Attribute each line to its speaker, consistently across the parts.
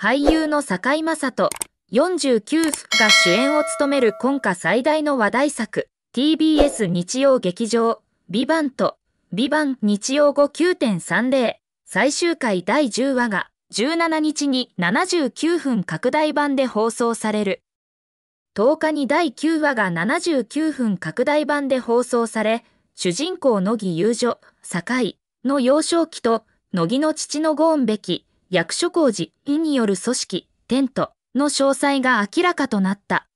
Speaker 1: 俳優の坂井正人、49府が主演を務める今夏最大の話題作、TBS 日曜劇場、ビバンと、ビバン日曜後9.30、最終回第10話が、17日に79分拡大版で放送される。10日に第9話が79分拡大版で放送され、主人公乃木遊女、坂井の幼少期と、乃木の父のゴーンべき、役所工事、委による組織、テントの詳細が明らかとなった。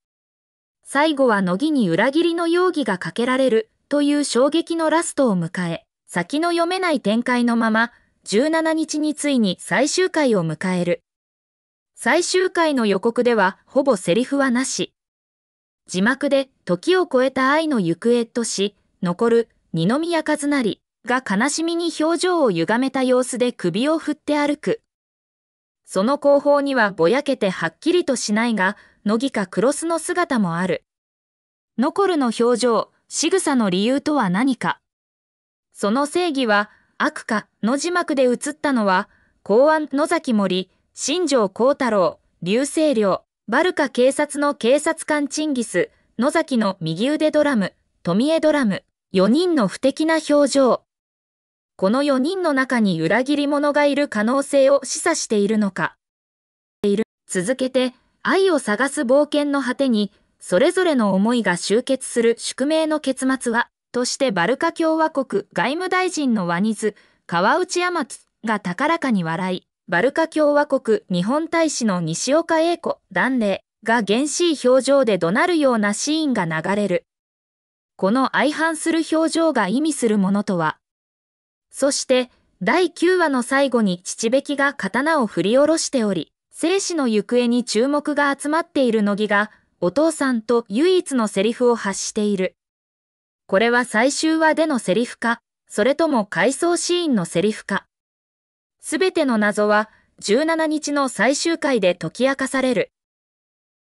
Speaker 1: 最後は乃木に裏切りの容疑がかけられるという衝撃のラストを迎え、先の読めない展開のまま、17日についに最終回を迎える。最終回の予告ではほぼセリフはなし。字幕で時を超えた愛の行方とし、残る二宮和也が悲しみに表情を歪めた様子で首を振って歩く。その後方にはぼやけてはっきりとしないが、乃木かクロスの姿もある。ノコルの表情、仕草の理由とは何か。その正義は、悪か、の字幕で映ったのは、公安野崎森、新城幸太郎、流星寮、バルカ警察の警察官チンギス、野崎の右腕ドラム、富江ドラム、4人の不敵な表情。この4人の中に裏切り者がいる可能性を示唆しているのか。続けて、愛を探す冒険の果てに、それぞれの思いが集結する宿命の結末は、としてバルカ共和国外務大臣のワニズ、川内山津が高らかに笑い、バルカ共和国日本大使の西岡栄子、断霊が厳しい表情で怒鳴るようなシーンが流れる。この相反する表情が意味するものとは、そして、第9話の最後に父べきが刀を振り下ろしており、生死の行方に注目が集まっている乃木が、お父さんと唯一のセリフを発している。これは最終話でのセリフか、それとも回想シーンのセリフか。すべての謎は、17日の最終回で解き明かされる。